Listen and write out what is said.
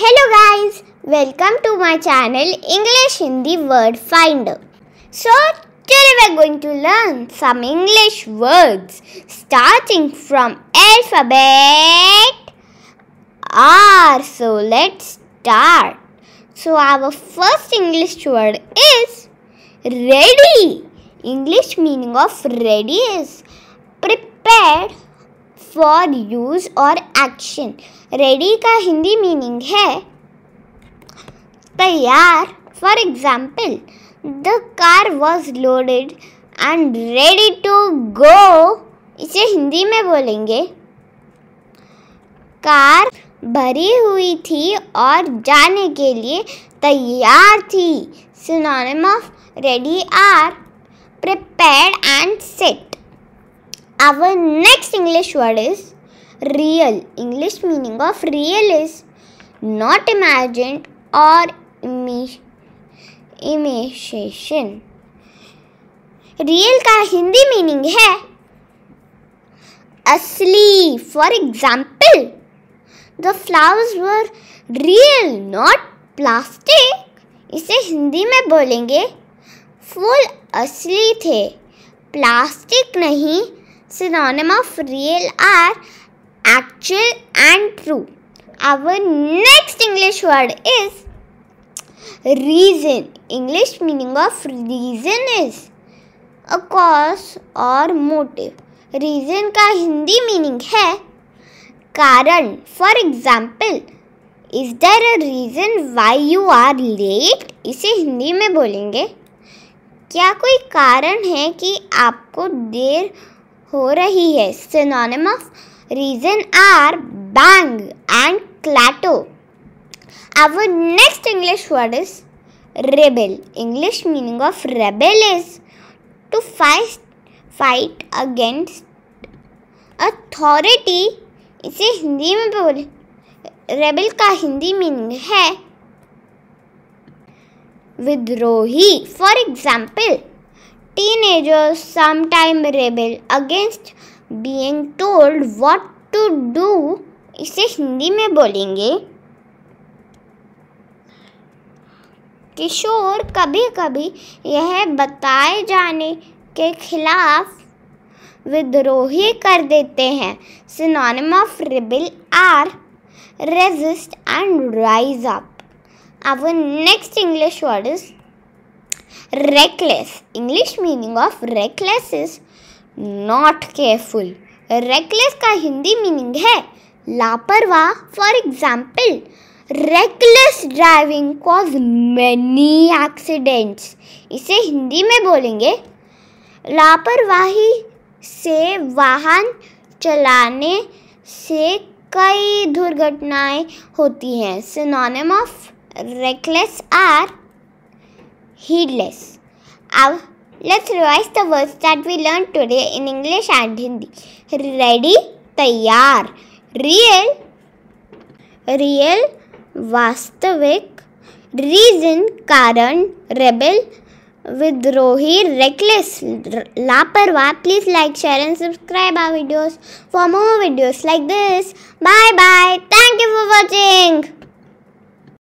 Hello guys, welcome to my channel English Hindi Word Finder. So today we are going to learn some English words starting from alphabet R. So let's start. So our first English word is ready. English meaning of ready is prepared for use और action ready का Hindi meaning है तैयार for example the car was loaded and ready to go इसे हिंदी में बोलेंगे car भरी हुई थी और जाने के लिए तैयार थी synonym of ready are prepare and set Our next English word is real. English meaning of real is not imagined or imi- imitation. Real का हिंदी मीनिंग है असली for example the flowers were real not plastic इसे हिंदी में बोलेंगे फूल असली थे plastic नहीं synonym of real are actual and true. Our next English word is reason. English meaning of reason is a cause or motive. Reason ka hindi meaning hai कारण. For example, is there a reason why you are late? इसे हिंदी में बोलेंगे क्या कोई कारण है कि आपको देर हो रही है synonym of reason are bang and क्लैटो our next English word is rebel English meaning of rebel is to fight fight against authority इसे हिंदी में बोले रेबल का हिंदी मीनिंग है विद्रोही for example teenagers sometime rebel against being told what to do इसे हिंदी में बोलेंगे किशोर कभी कभी यह बताए जाने के खिलाफ विद्रोही कर देते हैं synonym of rebel are resist and rise up our next English word is reckless. English meaning of reckless is not careful. Reckless का हिंदी meaning है लापरवाह. For example, reckless driving cause many accidents. इसे हिंदी में बोलेंगे लापरवाही से वाहन चलाने से कई दुर्घटनाएं होती हैं synonym of reckless are heedless. Now, let's revise the words that we learned today in English and Hindi. Ready, तैयार रियल रियल वास्तविक रीजन कारण रेबल विद्रोही reckless लापरवाह please like share and subscribe our videos for more videos like this bye bye thank you for watching